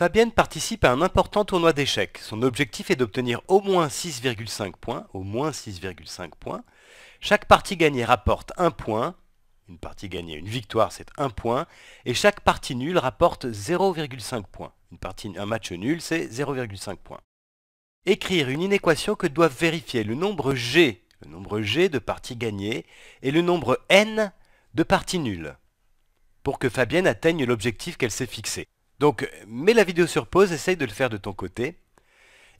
Fabienne participe à un important tournoi d'échecs. Son objectif est d'obtenir au moins 6,5 points, au moins 6,5 points. Chaque partie gagnée rapporte 1 point. Une partie gagnée, une victoire, c'est 1 point. Et chaque partie nulle rapporte 0,5 points. Une partie, un match nul, c'est 0,5 points. Écrire une inéquation que doivent vérifier le nombre G, le nombre G de parties gagnées, et le nombre N de parties nulles, pour que Fabienne atteigne l'objectif qu'elle s'est fixé. Donc, mets la vidéo sur pause, essaye de le faire de ton côté.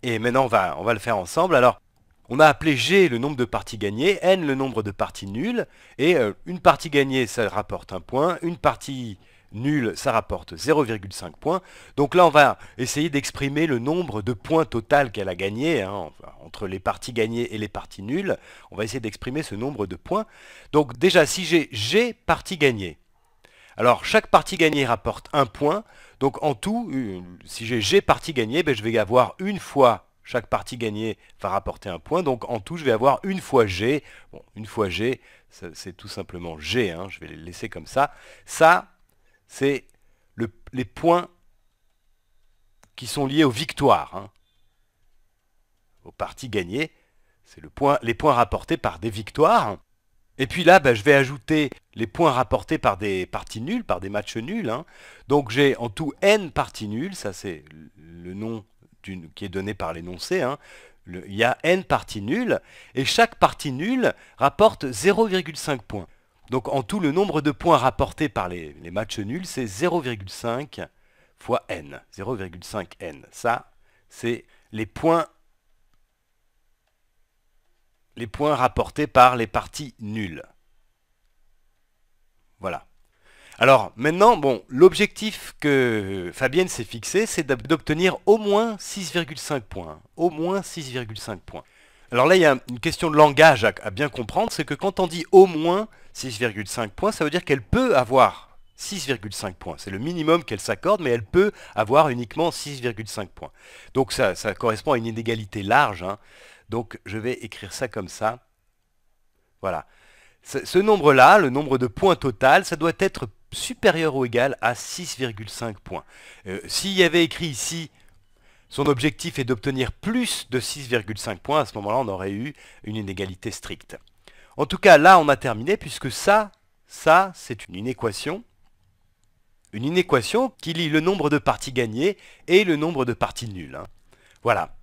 Et maintenant, on va, on va le faire ensemble. Alors, on a appelé G le nombre de parties gagnées, N le nombre de parties nulles, et euh, une partie gagnée, ça rapporte un point, une partie nulle, ça rapporte 0,5 points. Donc là, on va essayer d'exprimer le nombre de points total qu'elle a gagné, hein, entre les parties gagnées et les parties nulles. On va essayer d'exprimer ce nombre de points. Donc déjà, si j'ai G partie gagnée, alors chaque partie gagnée rapporte un point. Donc en tout, euh, si j'ai G parties gagnées, ben, je vais avoir une fois chaque partie gagnée va rapporter un point. Donc en tout, je vais avoir une fois G. Bon, une fois G, c'est tout simplement G. Hein. Je vais les laisser comme ça. Ça, c'est les points qui sont liés aux victoires, hein. aux parties gagnées. C'est le point, les points rapportés par des victoires. Et puis là, ben, je vais ajouter les points rapportés par des parties nulles, par des matchs nuls. Hein. Donc j'ai en tout n parties nulles, ça c'est le nom qui est donné par l'énoncé. Hein. Il y a n parties nulles, et chaque partie nulle rapporte 0,5 points. Donc en tout, le nombre de points rapportés par les, les matchs nuls, c'est 0,5 fois n. 0,5 n. Ça, c'est les points, les points rapportés par les parties nulles. Voilà. Alors maintenant, bon, l'objectif que Fabienne s'est fixé, c'est d'obtenir au moins 6,5 points. Hein. Au moins 6,5 points. Alors là, il y a une question de langage à, bien comprendre, c'est que quand on dit au moins 6,5 points, ça veut dire qu'elle peut avoir 6,5 points. C'est le minimum qu'elle s'accorde, mais elle peut avoir uniquement 6,5 points. Donc ça, ça, correspond à une inégalité large. Hein. Donc je vais écrire ça comme ça. Voilà. Ce nombre-là, le nombre de points total, ça doit être supérieur ou égal à 6,5 points. Euh, s'il y avait écrit ici son objectif est d'obtenir plus de 6,5 points, à ce moment-là on aurait eu une inégalité stricte. En tout cas, là on a terminé puisque ça, ça c'est une inéquation. Une inéquation qui lie le nombre de parties gagnées et le nombre de parties nulles. Hein. Voilà.